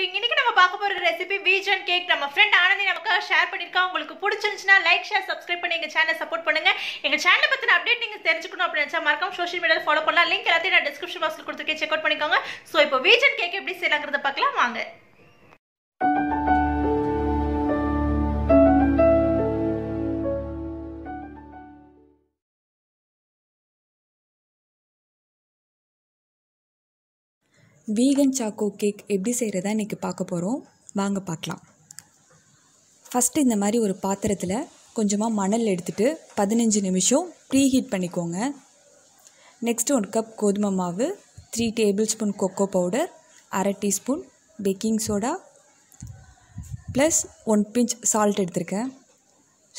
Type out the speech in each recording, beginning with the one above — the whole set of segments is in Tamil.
குக்கிங் இன்னைக்கு நம்ம பார்க்க போகிற ரெசிபி வீஜன் கேக் நம்ம ஃப்ரெண்ட் ஆனந்தி நமக்கு ஷேர் பண்ணியிருக்கா உங்களுக்கு பிடிச்சிருந்துச்சுன்னா லைக் ஷேர் சப்ஸ்கிரைப் பண்ணி எங்கள் சேனல் சப்போர்ட் பண்ணுங்கள் எங்கள் சேனல் பற்றின அப்டேட் நீங்கள் தெரிஞ்சுக்கணும் அப்படின்னு நினைச்சா மறக்காம சோஷியல் மீடியாவில் ஃபாலோ பண்ணலாம் லிங்க் எல்லாத்தையும் நான் டிஸ்கிரிப்ஷன் பாக்ஸில் கொடுத்துருக்கேன் செக் அவுட் பண்ணிக்கோங்க ஸோ இப்போ வீஜன் கேக் எப்படி செய்யலாங்கிறத பார்க்கலாம் வாங்க வீகன் சாக்கோ கேக் எப்படி செய்கிறதா இன்றைக்கி பார்க்க போகிறோம் வாங்க பார்க்கலாம் ஃபஸ்ட்டு இந்த மாதிரி ஒரு பாத்திரத்தில் கொஞ்சமாக மணல் எடுத்துகிட்டு பதினஞ்சு நிமிஷம் ப்ரீ ஹீட் பண்ணிக்கோங்க நெக்ஸ்ட்டு ஒன் கப் கோதுமை மாவு three tablespoon cocoa powder அரை teaspoon baking soda plus one pinch salt எடுத்திருக்கேன்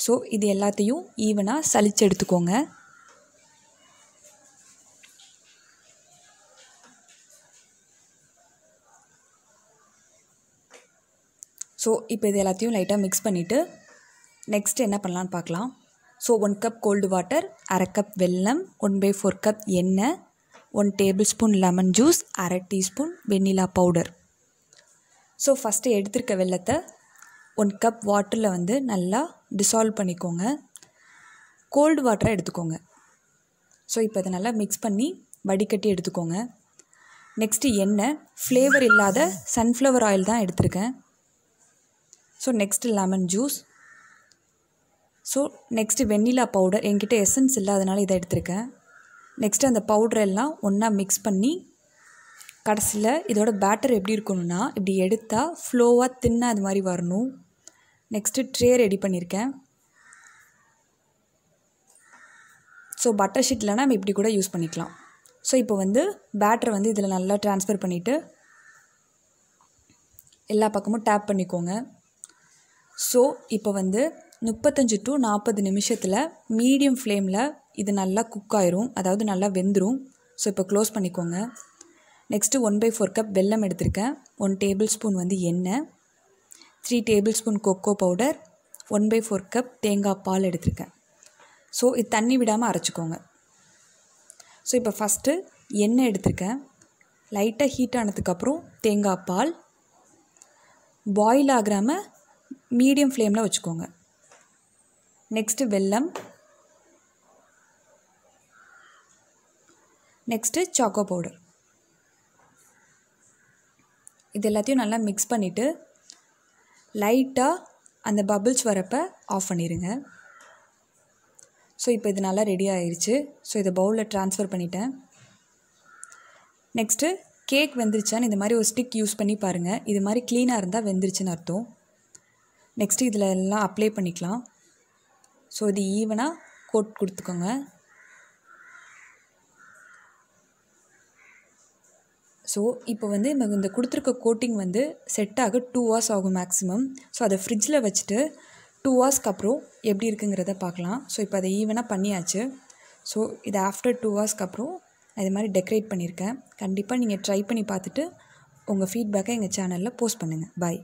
ஸோ இது எல்லாத்தையும் ஈவனாக சளிச்சு எடுத்துக்கோங்க ஸோ இப்போ இது எல்லாத்தையும் லைட்டாக மிக்ஸ் பண்ணிவிட்டு நெக்ஸ்ட் என்ன பண்ணலான்னு பார்க்கலாம் so one cup cold water அரை கப் வெல்லம் ஒன் பை ஃபோர் கப் எண்ணெய் one tablespoon lemon juice அரை teaspoon vanilla powder so first எடுத்திருக்க வெள்ளத்தை ஒன் கப் வாட்டரில் வந்து நல்லா டிசால்வ் பண்ணிக்கோங்க கோல்டு வாட்டராக எடுத்துக்கோங்க ஸோ இப்போ அதை நல்லா மிக்ஸ் பண்ணி வடிகட்டி எடுத்துக்கோங்க நெக்ஸ்ட்டு எண்ணெய் ஃப்ளேவர் இல்லாத சன்ஃப்ளவர் ஆயில் தான் எடுத்திருக்கேன் so next lemon juice so next vanilla powder என்கிட்ட எசன்ஸ் இல்லை அதனால் இதை எடுத்திருக்கேன் நெக்ஸ்ட்டு அந்த பவுடர் எல்லாம் ஒன்றா மிக்ஸ் பண்ணி கடைசியில் இதோட பேட்டர் எப்படி இருக்கணும்னா இப்படி எடுத்தால் ஃப்ளோவாக தின்னாக அது மாதிரி வரணும் நெக்ஸ்ட்டு ட்ரே ரெடி பண்ணியிருக்கேன் ஸோ பட்டர் ஷீட்லனா நம்ம இப்படி கூட யூஸ் பண்ணிக்கலாம் ஸோ இப்போ வந்து பேட்டரை வந்து இதில் நல்லா ட்ரான்ஸ்ஃபர் பண்ணிவிட்டு எல்லா பக்கமும் டேப் பண்ணிக்கோங்க ஸோ இப்போ வந்து முப்பத்தஞ்சு டு நாற்பது நிமிஷத்தில் மீடியம் ஃப்ளேமில் இது நல்லா குக் ஆயிரும் அதாவது நல்லா வெந்துடும் ஸோ இப்போ க்ளோஸ் பண்ணிக்கோங்க next one by four cup வெல்லம் எடுத்திருக்கேன் ஒன் டேபிள் ஸ்பூன் வந்து எண்ணெய் three tablespoon cocoa powder one by four cup தேங்காய் பால் எடுத்திருக்கேன் ஸோ இது தண்ணி விடாமல் அரைச்சிக்கோங்க ஸோ இப்போ ஃபஸ்ட்டு எண்ணெய் எடுத்திருக்கேன் லைட்டாக ஹீட் ஆனதுக்கப்புறம் தேங்காய் பால் பாயில் ஆகிறாமல் மீடியம் ஃப்ளேமில் வச்சுக்கோங்க நெக்ஸ்ட்டு வெல்லம் நெக்ஸ்ட்டு சாக்கோ பவுடர் இது எல்லாத்தையும் நல்லா மிக்ஸ் பண்ணிவிட்டு லைட்டாக அந்த பபுள்ஸ் வரப்போ ஆஃப் பண்ணிடுங்க ஸோ இப்போ இது நல்லா ரெடி ஆகிடுச்சு ஸோ இதை பவுலில் ட்ரான்ஸ்ஃபர் பண்ணிட்டேன் நெக்ஸ்ட்டு கேக் வெந்துருச்சான்னு இந்த மாதிரி ஒரு ஸ்டிக் யூஸ் பண்ணி பாருங்கள் இது மாதிரி க்ளீனாக இருந்தால் வெந்துருச்சுன்னு அர்த்தம் நெக்ஸ்ட்டு இதில் எல்லாம் அப்ளை பண்ணிக்கலாம் ஸோ இது ஈவனாக கோட் கொடுத்துக்கோங்க ஸோ இப்போ வந்து நம்ம இந்த கொடுத்துருக்க கோட்டிங் வந்து செட் ஆக டூ ஹவர்ஸ் ஆகும் மேக்ஸிமம் ஸோ அதை ஃப்ரிட்ஜில் வச்சுட்டு டூ ஹவர்ஸ்க்கு அப்புறம் எப்படி இருக்குங்கிறத பார்க்கலாம் ஸோ இப்போ அதை ஈவனாக பண்ணியாச்சு ஸோ இதை ஆஃப்டர் டூ ஹவர்ஸ்க்கு அப்புறம் அது மாதிரி டெக்கரேட் பண்ணியிருக்கேன் கண்டிப்பாக நீங்கள் ட்ரை பண்ணி பார்த்துட்டு உங்கள் ஃபீட்பேக்கை எங்கள் சேனலில் போஸ்ட் பண்ணுங்கள் பாய்